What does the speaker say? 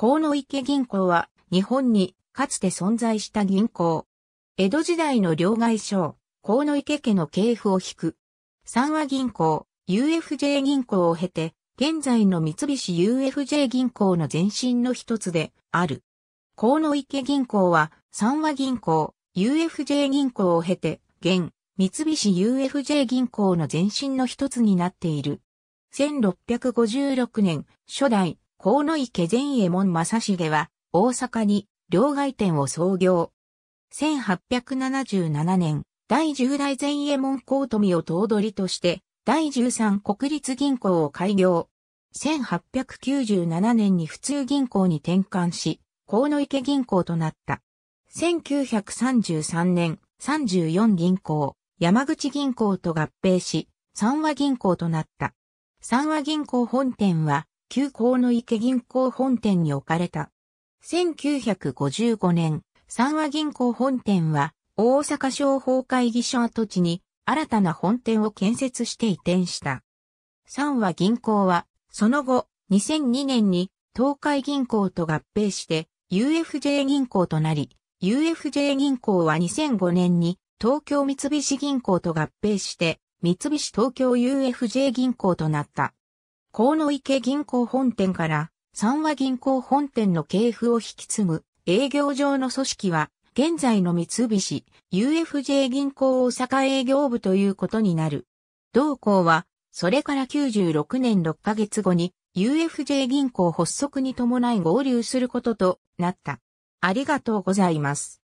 河野池銀行は日本にかつて存在した銀行。江戸時代の両外省、河野池家の系譜を引く。三和銀行、UFJ 銀行を経て、現在の三菱 UFJ 銀行の前身の一つである。河野池銀行は三和銀行、UFJ 銀行を経て、現、三菱 UFJ 銀行の前身の一つになっている。1656年、初代、河野池善衛門正重は、大阪に両外店を創業。1877年、第10代善衛門高富を頭取として、第13国立銀行を開業。1897年に普通銀行に転換し、河野池銀行となった。1933年、34銀行、山口銀行と合併し、三和銀行となった。三和銀行本店は、旧河野池銀行本店に置かれた。1955年、三和銀行本店は大阪商法会議所跡地に新たな本店を建設して移転した。三和銀行はその後2002年に東海銀行と合併して UFJ 銀行となり、UFJ 銀行は2005年に東京三菱銀行と合併して三菱東京 UFJ 銀行となった。河野池銀行本店から三和銀行本店の系譜を引き継ぐ営業上の組織は現在の三菱 UFJ 銀行大阪営業部ということになる。同行はそれから96年6ヶ月後に UFJ 銀行発足に伴い合流することとなった。ありがとうございます。